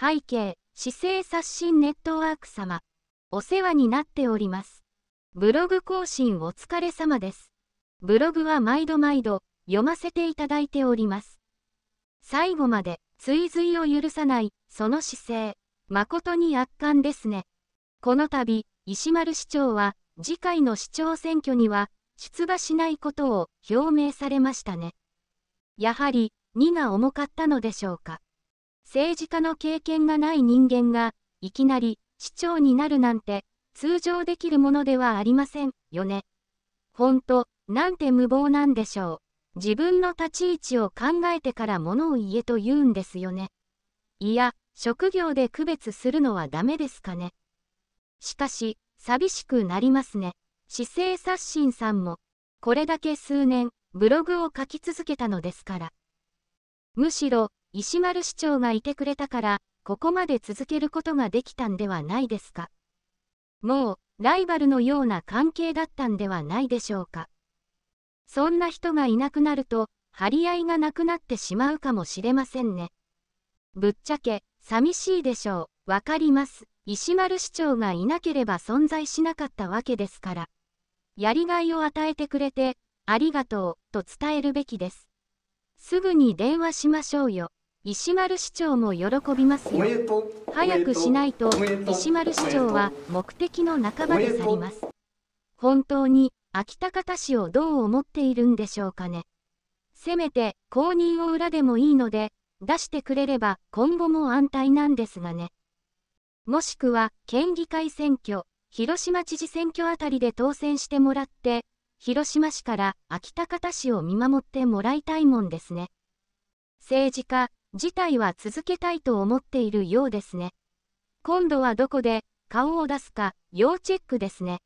背景、市政刷新ネットワーク様、お世話になっております。ブログ更新お疲れ様です。ブログは毎度毎度読ませていただいております。最後まで追随を許さないその姿勢、誠に圧巻ですね。この度、石丸市長は次回の市長選挙には出馬しないことを表明されましたね。やはり、2が重かったのでしょうか。政治家の経験がない人間が、いきなり、市長になるなんて、通常できるものではありませんよね。ほんと、なんて無謀なんでしょう。自分の立ち位置を考えてから物を言えと言うんですよね。いや、職業で区別するのはダメですかね。しかし、寂しくなりますね。姿勢刷新さんも、これだけ数年、ブログを書き続けたのですから。むしろ、石丸市長がいてくれたから、ここまで続けることができたんではないですか。もう、ライバルのような関係だったんではないでしょうか。そんな人がいなくなると、張り合いがなくなってしまうかもしれませんね。ぶっちゃけ、寂しいでしょう。わかります。石丸市長がいなければ存在しなかったわけですから。やりがいを与えてくれて、ありがとう、と伝えるべきです。すぐに電話しましょうよ。石丸市長も喜びますよ。早くしないと、石丸市長は目的の半ばで去ります。本当に、秋田方氏をどう思っているんでしょうかね。せめて、公認を裏でもいいので、出してくれれば今後も安泰なんですがね。もしくは、県議会選挙、広島知事選挙あたりで当選してもらって、広島市から秋田方市を見守ってもらいたいもんですね。政治家、事態は続けたいと思っているようですね。今度はどこで顔を出すか要チェックですね。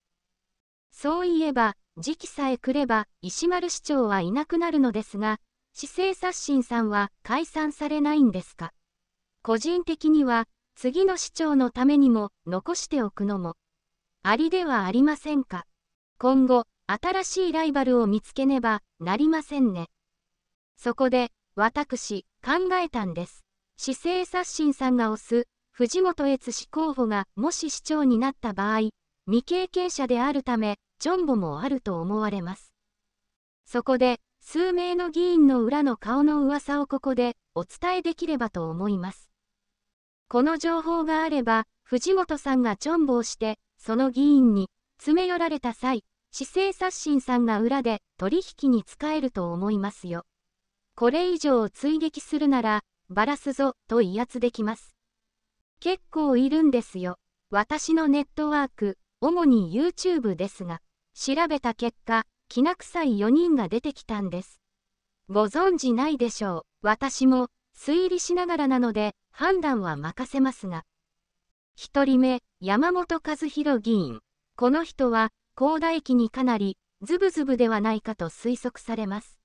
そういえば、時期さえ来れば石丸市長はいなくなるのですが、市政刷新さんは解散されないんですか。個人的には、次の市長のためにも残しておくのも、ありではありませんか。今後、新しいライバルを見つけねばなりませんね。そこで、私、考えたんです。市政刷新さんが推す藤本悦氏候補がもし市長になった場合、未経験者であるため、ジョンボもあると思われます。そこで、数名の議員の裏の顔の噂をここでお伝えできればと思います。この情報があれば、藤本さんがジョンボをして、その議員に詰め寄られた際、市政刷新さんが裏で取引に使えると思いますよ。これ以上追撃するなら、バラすぞ、と威圧できます。結構いるんですよ。私のネットワーク、主に YouTube ですが、調べた結果、きな臭い4人が出てきたんです。ご存じないでしょう。私も、推理しながらなので、判断は任せますが。1人目、山本和弘議員。この人は、高田期にかなり、ズブズブではないかと推測されます。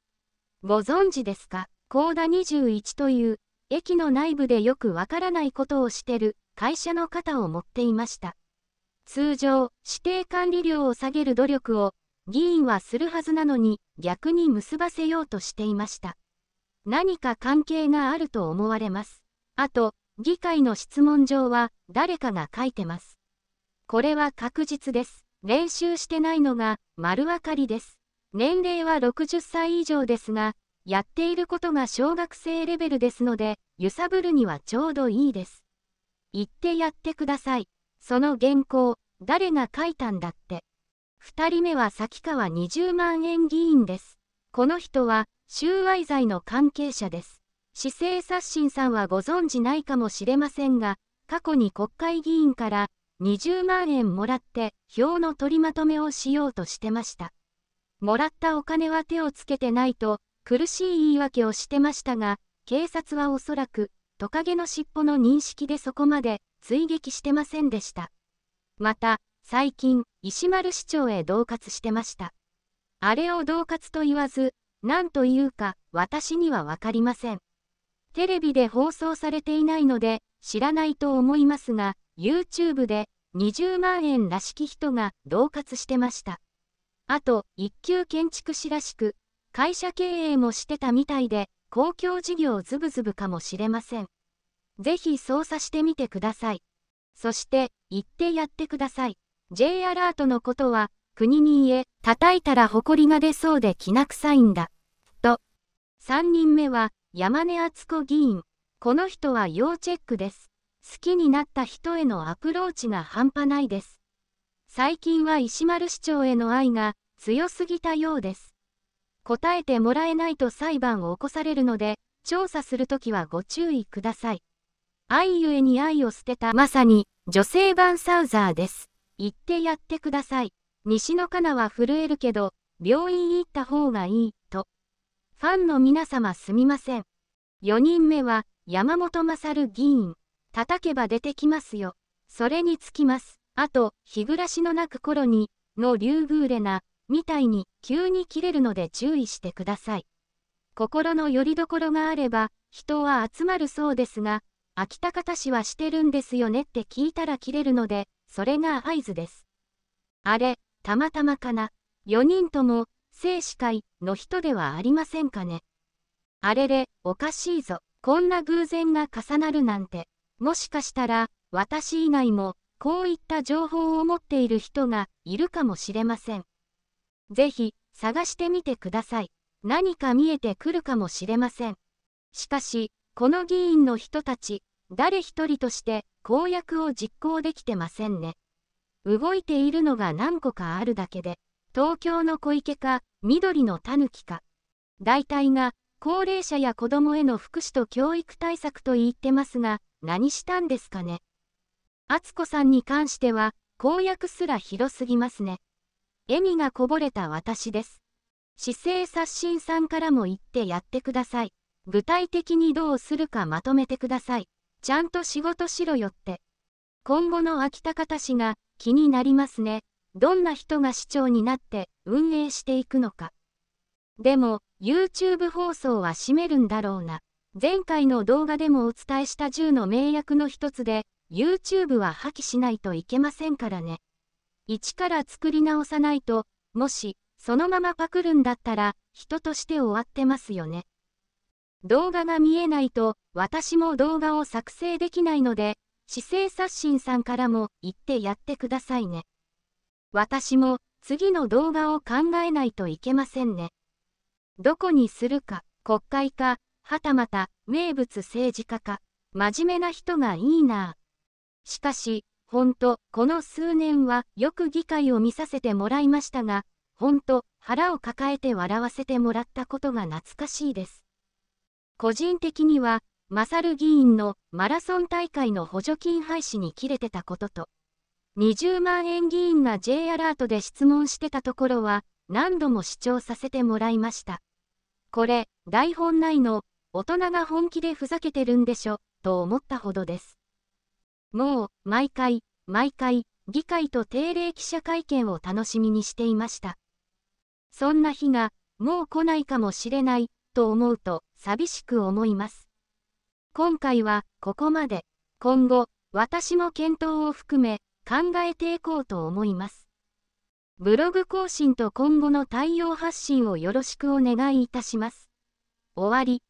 ご存知ですかー田21という、駅の内部でよくわからないことをしてる会社の肩を持っていました。通常、指定管理料を下げる努力を、議員はするはずなのに、逆に結ばせようとしていました。何か関係があると思われます。あと、議会の質問状は、誰かが書いてます。これは確実です。練習してないのが、丸わかりです。年齢は60歳以上ですが、やっていることが小学生レベルですので、揺さぶるにはちょうどいいです。言ってやってください。その原稿、誰が書いたんだって。2人目は先川20万円議員です。この人は、収賄罪の関係者です。市政刷新さんはご存じないかもしれませんが、過去に国会議員から20万円もらって、票の取りまとめをしようとしてました。もらったお金は手をつけてないと、苦しい言い訳をしてましたが、警察はおそらく、トカゲの尻尾の認識でそこまで追撃してませんでした。また、最近、石丸市長へ恫喝してました。あれを恫喝と言わず、何というか、私には分かりません。テレビで放送されていないので、知らないと思いますが、YouTube で20万円らしき人が恫喝してました。あと、一級建築士らしく、会社経営もしてたみたいで、公共事業ズブズブかもしれません。ぜひ操作してみてください。そして、言ってやってください。J アラートのことは、国に言え、叩いたら埃が出そうできな臭いんだ。と。3人目は、山根敦子議員。この人は要チェックです。好きになった人へのアプローチが半端ないです。最近は石丸市長への愛が強すぎたようです。答えてもらえないと裁判を起こされるので、調査するときはご注意ください。愛ゆえに愛を捨てたまさに女性版サウザーです。言ってやってください。西野カナは震えるけど、病院行った方がいい、と。ファンの皆様すみません。4人目は山本勝議員。叩けば出てきますよ。それにつきます。あと、日暮らしの泣く頃に、のリューレな、みたいに急に切れるので注意してください。心の拠り所があれば、人は集まるそうですが、秋田方氏はしてるんですよねって聞いたら切れるので、それが合図です。あれ、たまたまかな。4人とも、生死会の人ではありませんかね。あれれ、おかしいぞ。こんな偶然が重なるなんて。もしかしたら、私以外も、こういった情報を持っている人がいるかもしれません。ぜひ探してみてください。何か見えてくるかもしれません。しかし、この議員の人たち、誰一人として公約を実行できてませんね。動いているのが何個かあるだけで、東京の小池か、緑のたぬきか。大体が、高齢者や子どもへの福祉と教育対策と言ってますが、何したんですかね。敦子さんに関しては、公約すら広すぎますね。笑みがこぼれた私です。姿勢刷新さんからも言ってやってください。具体的にどうするかまとめてください。ちゃんと仕事しろよって。今後の秋田方氏が気になりますね。どんな人が市長になって運営していくのか。でも、YouTube 放送は閉めるんだろうな。前回の動画でもお伝えした10の名役の一つで、YouTube は破棄しないといけませんからね。一から作り直さないと、もし、そのままパクるんだったら、人として終わってますよね。動画が見えないと、私も動画を作成できないので、姿勢刷新さんからも言ってやってくださいね。私も、次の動画を考えないといけませんね。どこにするか、国会か、はたまた、名物政治家か、真面目な人がいいなしかし、ほんと、この数年はよく議会を見させてもらいましたが、ほんと、腹を抱えて笑わせてもらったことが懐かしいです。個人的には、勝議員のマラソン大会の補助金廃止に切れてたことと、20万円議員が J アラートで質問してたところは、何度も主張させてもらいました。これ、台本内の、大人が本気でふざけてるんでしょ、と思ったほどです。もう、毎回、毎回、議会と定例記者会見を楽しみにしていました。そんな日が、もう来ないかもしれない、と思うと、寂しく思います。今回は、ここまで。今後、私も検討を含め、考えていこうと思います。ブログ更新と今後の対応発信をよろしくお願いいたします。終わり。